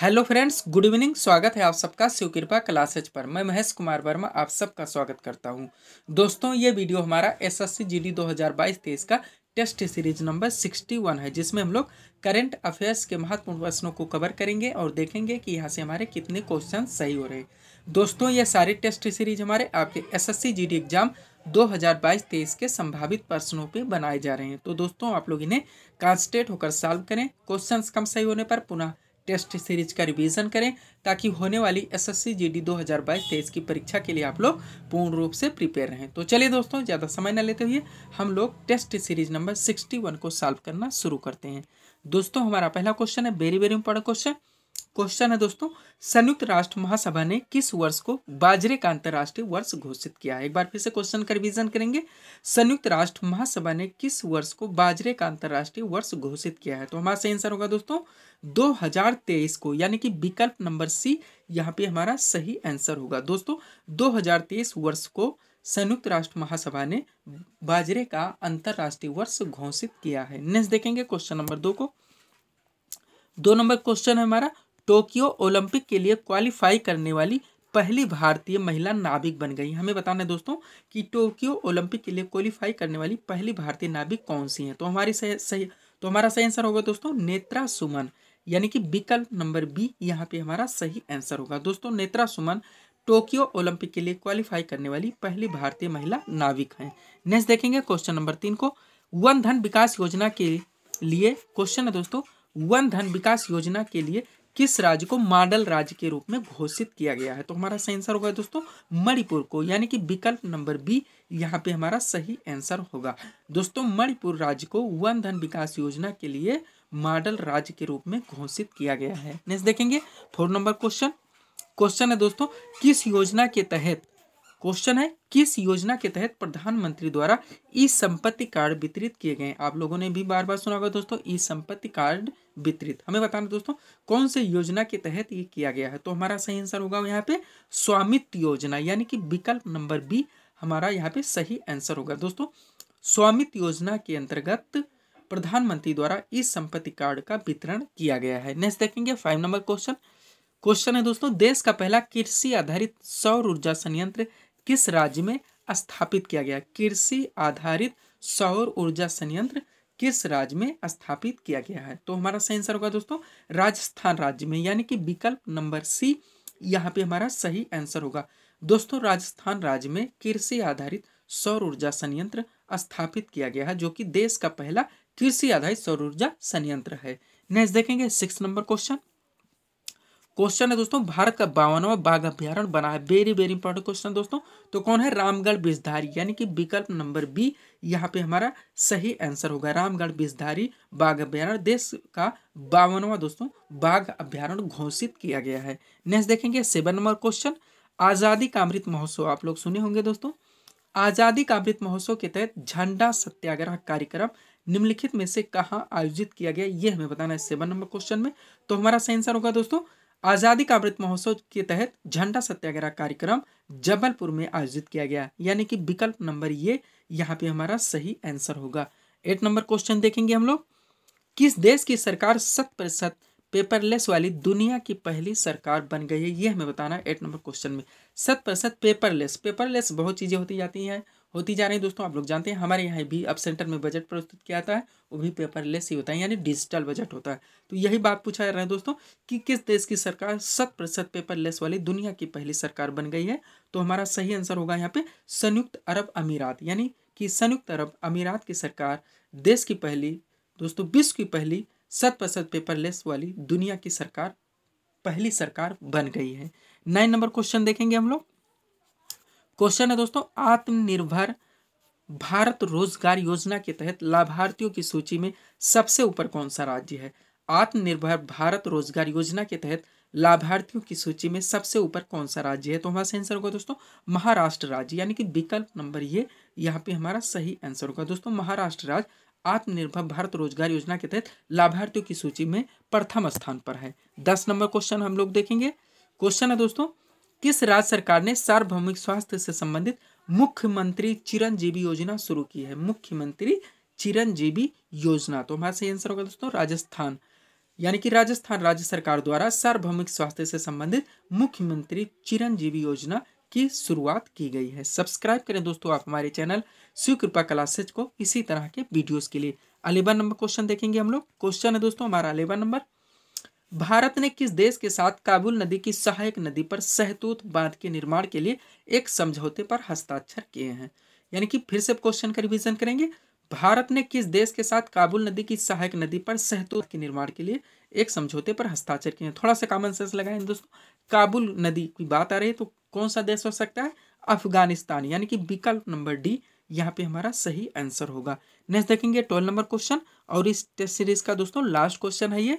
hello friends good evening स्वागत है आप सबका शिव कृपा क्लासेज पर मैं महेश कुमार वर्मा आप सबका स्वागत करता हूं दोस्तों ये वीडियो हमारा एसएससी जीडी 2022-23 का टेस्ट सीरीज नंबर 61 है जिसमें हम लोग करंट अफेयर्स के महत्वपूर्ण प्रश्नों को कवर करेंगे और देखेंगे कि यहाँ से हमारे कितने क्वेश्चन सही हो रहे दोस्तों ये सारे टेस्ट सीरीज हमारे आपके एस एस एग्जाम 2022-23 के संभावित प्रश्नों पे बनाए जा रहे हैं तो दोस्तों आप लोग इन्हें कांस्टेट होकर सॉल्व करें क्वेश्चंस कम सही होने पर पुनः टेस्ट सीरीज का रिवीजन करें ताकि होने वाली एसएससी जीडी 2022-23 की परीक्षा के लिए आप लोग पूर्ण रूप से प्रिपेयर रहें तो चलिए दोस्तों ज़्यादा समय न लेते हुए हम लोग टेस्ट सीरीज नंबर 61 को सॉल्व करना शुरू करते हैं दोस्तों हमारा पहला क्वेश्चन है very very important question question है दोस्तों संयुक्त राष्ट्र महासभा ने किस वर्ष को बाजरे का अंतर्राष्ट्रीय वर्ष घोषित किया एक बार फिर से क्वेश्चन का रिविजन करेंगे संयुक्त राष्ट्र महासभा ने किस वर्ष को बाजरे का अंतर्राष्ट्रीय वर्ष घोषित किया है तो हमारा सही आंसर होगा दोस्तों 2023 को यानी कि विकल्प नंबर सी यहाँ पे हमारा सही आंसर होगा दोस्तों दो वर्ष को संयुक्त राष्ट्र महासभा ने बाजरे का अंतर्राष्ट्रीय वर्ष घोषित किया है नेक्स्ट देखेंगे क्वेश्चन नंबर दो को दो नंबर क्वेश्चन है हमारा टोक्यो ओलंपिक के लिए क्वालिफाई करने वाली पहली भारतीय महिला नाविक बन गई हमें बताना है दोस्तों कि टोक्यो ओलंपिक के लिए क्वालिफाई करने वाली पहली भारतीय नाविक कौन सी है तो हमारी सही सही तो हमारा सही आंसर होगा दोस्तों नेत्रा सुमन यानी कि विकल्प नंबर बी यहाँ पे हमारा सही आंसर होगा दोस्तों नेत्रा सुमन टोक्यो ओलंपिक के लिए क्वालिफाई करने वाली पहली भारतीय महिला नाविक हैं नेक्स्ट देखेंगे क्वेश्चन नंबर तीन को वन धन विकास योजना के लिए क्वेश्चन है दोस्तों वन धन विकास योजना के लिए किस राज्य को मॉडल राज्य के रूप में घोषित किया गया है तो हमारा सही आंसर होगा दोस्तों मणिपुर को यानी कि विकल्प नंबर बी यहाँ पे हमारा सही आंसर होगा दोस्तों मणिपुर राज्य को वन धन विकास योजना के लिए मॉडल राज्य के रूप में घोषित किया गया है नेक्स्ट देखेंगे फोर नंबर क्वेश्चन क्वेश्चन है दोस्तों किस योजना के तहत क्वेश्चन है किस योजना के तहत प्रधानमंत्री द्वारा ई संपत्ति कार्ड वितरित किए गए आप लोगों ने भी बार बार सुना होगा दोस्तों ई संपत्ति कार्ड वितरित हमें बताना दोस्तों कौन से योजना के तहत ये किया गया है तो हमारा सही आंसर होगा यहाँ पे स्वामित्व योजना यानी कि विकल्प नंबर बी हमारा यहाँ पे सही आंसर होगा दोस्तों स्वामित्व योजना के अंतर्गत प्रधानमंत्री द्वारा ई संपत्ति कार्ड का वितरण किया गया है नेक्स्ट देखेंगे फाइव नंबर क्वेश्चन क्वेश्चन है दोस्तों देश का पहला कृषि आधारित सौर ऊर्जा संयंत्र किस राज्य में स्थापित किया गया कृषि आधारित सौर ऊर्जा संयंत्र किस राज्य में स्थापित किया गया है तो हमारा सही आंसर होगा दोस्तों राजस्थान राज्य में यानी कि विकल्प नंबर सी यहाँ पे हमारा सही आंसर होगा दोस्तों राजस्थान राज्य में कृषि आधारित सौर ऊर्जा संयंत्र स्थापित किया गया है जो कि देश का पहला कृषि आधारित सौर ऊर्जा संयंत्र है नेक्स्ट देखेंगे सिक्स नंबर क्वेश्चन क्वेश्चन है दोस्तों भारत का बावनवा बाघ अभ्यारण बना है वेरी वेरी इंपॉर्टेंट क्वेश्चन दोस्तों तो कौन है रामगढ़ बिजधारी यानी कि विकल्प नंबर बी यहाँ पे हमारा सही आंसर होगा रामगढ़ बिजधारी बाघ अभ्यारण देश का बावनवा दोस्तों बाघ अभ्यारण घोषित किया गया है नेक्स्ट देखेंगे सेवन नंबर क्वेश्चन आज़ादी का अमृत महोत्सव आप लोग सुने होंगे दोस्तों आज़ादी का अमृत महोत्सव के तहत झंडा सत्याग्रह कार्यक्रम निम्नलिखित में से कहा आयोजित किया गया ये हमें बताना है सेवन नंबर क्वेश्चन में तो हमारा सही आंसर होगा दोस्तों आज़ादी का अमृत महोत्सव के तहत झंडा सत्याग्रह कार्यक्रम जबलपुर में आयोजित किया गया यानी कि विकल्प नंबर ये यहाँ पे हमारा सही आंसर होगा एट नंबर क्वेश्चन देखेंगे हम लोग किस देश की सरकार शत प्रतिशत पेपरलेस वाली दुनिया की पहली सरकार बन गई है ये हमें बताना एट नंबर क्वेश्चन में शत प्रतिशत पेपरलेस पेपरलेस बहुत चीज़ें होती जाती हैं होती जा रही है दोस्तों आप लोग जानते हैं हमारे यहाँ भी अब सेंटर में बजट प्रस्तुत किया जाता है वो भी पेपरलेस ही होता है यानी डिजिटल बजट होता है तो यही बात पूछा जा रहा है दोस्तों कि किस देश की सरकार शत प्रतिशत पेपरलेस वाली दुनिया की पहली सरकार बन गई है तो हमारा सही आंसर होगा यहाँ पे संयुक्त अरब अमीरात यानी कि संयुक्त अरब अमीरात की सरकार देश की पहली दोस्तों विश्व की पहली शत प्रतिशत पेपरलेस वाली दुनिया की सरकार पहली सरकार बन गई है नाइन नंबर क्वेश्चन देखेंगे हम लोग क्वेश्चन है दोस्तों आत्मनिर्भर भारत रोजगार योजना के तहत लाभार्थियों की सूची में सबसे ऊपर कौन सा राज्य है आत्मनिर्भर भारत रोजगार योजना के तहत लाभार्थियों की सूची में सबसे ऊपर कौन सा राज्य है तो हमारा आंसर होगा दोस्तों महाराष्ट्र राज्य यानी कि विकल्प नंबर ये यहाँ पे हमारा सही आंसर होगा दोस्तों महाराष्ट्र राज्य आत्मनिर्भर भारत रोजगार योजना के तहत लाभार्थियों की सूची में प्रथम स्थान पर है दस नंबर क्वेश्चन हम लोग देखेंगे क्वेश्चन है दोस्तों किस राज्य सरकार ने सार्वभौमिक स्वास्थ्य से संबंधित मुख्यमंत्री चिरंजीवी योजना शुरू की है मुख्यमंत्री चिरंजीवी योजना तो हमारा सही आंसर होगा दोस्तों राजस्थान यानी कि राजस्थान राज्य सरकार द्वारा सार्वभौमिक स्वास्थ्य से संबंधित मुख्यमंत्री चिरंजीवी योजना की शुरुआत की गई है सब्सक्राइब करें दोस्तों आप हमारे चैनल स्वीकृपा क्लासेज को इसी तरह के वीडियोस के लिए अलेवन नंबर क्वेश्चन देखेंगे हम लोग क्वेश्चन है दोस्तों हमारा अलेवन नंबर भारत ने किस देश के साथ काबुल नदी की सहायक नदी पर सहतूत बांध के निर्माण के लिए एक समझौते पर हस्ताक्षर किए हैं यानी कि फिर से क्वेश्चन का रिविजन करेंगे भारत ने किस देश के साथ काबुल नदी की सहायक नदी पर सहतूत के निर्माण के लिए एक समझौते पर हस्ताक्षर किए हैं थोड़ा सा कॉमन सेंस लगाए दोस्तों काबुल नदी की बात आ रही है तो कौन सा देश हो सकता है अफगानिस्तान यानी कि विकल्प नंबर डी यहाँ पे हमारा सही आंसर होगा नेक्स्ट देखेंगे ट्वेल्व नंबर क्वेश्चन और इस टेस्ट सीरीज का दोस्तों लास्ट क्वेश्चन है ये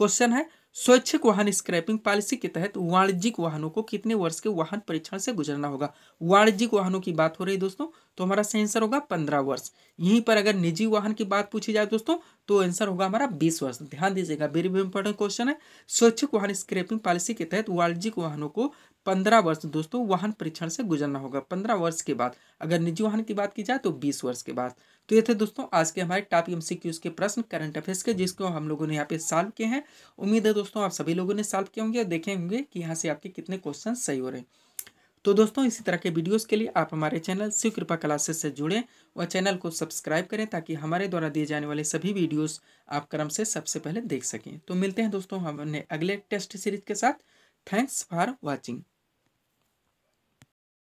क्वेश्चन है स्वैच्छिक वाहन स्क्रैपिंग पॉलिसी के तहत वाणिज्यिक वाहनों को कितने वर्ष के वाहन परीक्षण से गुजरना होगा वाणिज्यिक वाहनों की बात हो रही है दोस्तों तो हमारा सही आंसर होगा पंद्रह वर्ष यहीं पर अगर निजी वाहन की बात पूछी जाए दोस्तों तो आंसर होगा हमारा बीस वर्ष ध्यान दीजिएगा वेरी वेरी इंपॉर्टेंट क्वेश्चन है स्वैच्छिक वाहन स्क्रैपिंग पॉलिसी के तहत वाणिज्यिक वाहनों को पंद्रह वर्ष दोस्तों वाहन परीक्षण से गुजरना होगा पंद्रह वर्ष के बाद अगर निजी वाहन की बात की जाए तो बीस वर्ष के बाद तो ये थे दोस्तों आज के हमारे टॉप एम के प्रश्न करंट अफेयर्स के जिसको हम लोगों ने यहाँ पे सॉल्व किए हैं उम्मीद है दोस्तों आप सभी लोगों ने सॉल्व किए होंगे और देखे होंगे कि यहाँ से आपके कितने क्वेश्चन सही हो रहे हैं तो दोस्तों इसी तरह के वीडियोस के लिए आप हमारे चैनल शिव कृपा क्लासेस से जुड़ें व चैनल को सब्सक्राइब करें ताकि हमारे द्वारा दिए जाने वाले सभी वीडियोस आप क्रम से सबसे पहले देख सकें तो मिलते हैं दोस्तों हमने अगले टेस्ट सीरीज के साथ थैंक्स फॉर वॉचिंग